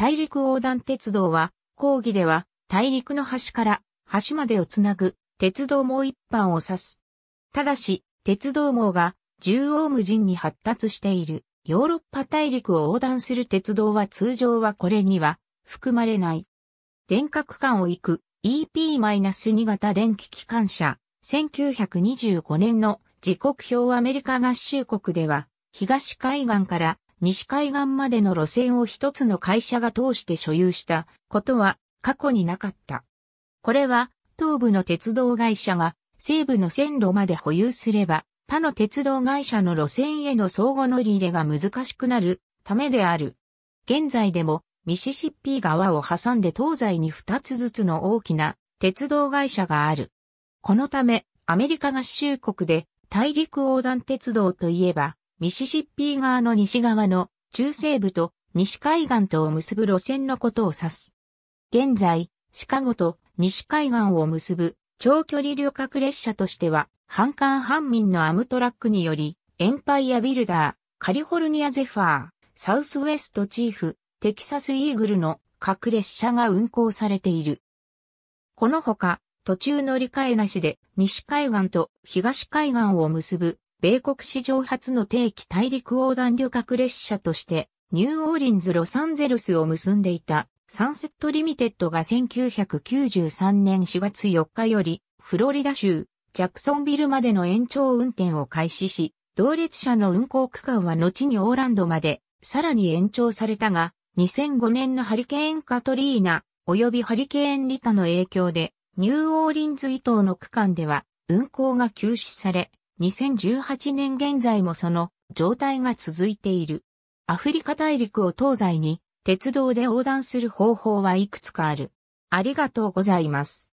大陸横断鉄道は、講義では、大陸の端から端までをつなぐ、鉄道網一般を指す。ただし、鉄道網が縦横無尽に発達しているヨーロッパ大陸を横断する鉄道は通常はこれには含まれない。電化区間を行く EP-2 型電気機関車、1925年の時刻表アメリカ合衆国では東海岸から西海岸までの路線を一つの会社が通して所有したことは過去になかった。これは東部の鉄道会社が西部の線路まで保有すれば他の鉄道会社の路線への相互乗り入れが難しくなるためである。現在でもミシシッピー川を挟んで東西に2つずつの大きな鉄道会社がある。このためアメリカ合衆国で大陸横断鉄道といえばミシシッピー側の西側の中西部と西海岸とを結ぶ路線のことを指す。現在、シカゴと西海岸を結ぶ長距離旅客列車としては、半官半民のアムトラックにより、エンパイアビルダー、カリフォルニアゼファー、サウスウェストチーフ、テキサスイーグルの各列車が運行されている。このほか、途中乗り換えなしで西海岸と東海岸を結ぶ米国史上初の定期大陸横断旅客列車として、ニューオーリンズ・ロサンゼルスを結んでいた、サンセット・リミテッドが1993年4月4日より、フロリダ州、ジャクソンビルまでの延長運転を開始し、同列車の運行区間は後にオーランドまで、さらに延長されたが、2005年のハリケーン・カトリーナ、及びハリケーン・リタの影響で、ニューオーリンズ以東の区間では、運行が休止され、2018年現在もその状態が続いている。アフリカ大陸を東西に鉄道で横断する方法はいくつかある。ありがとうございます。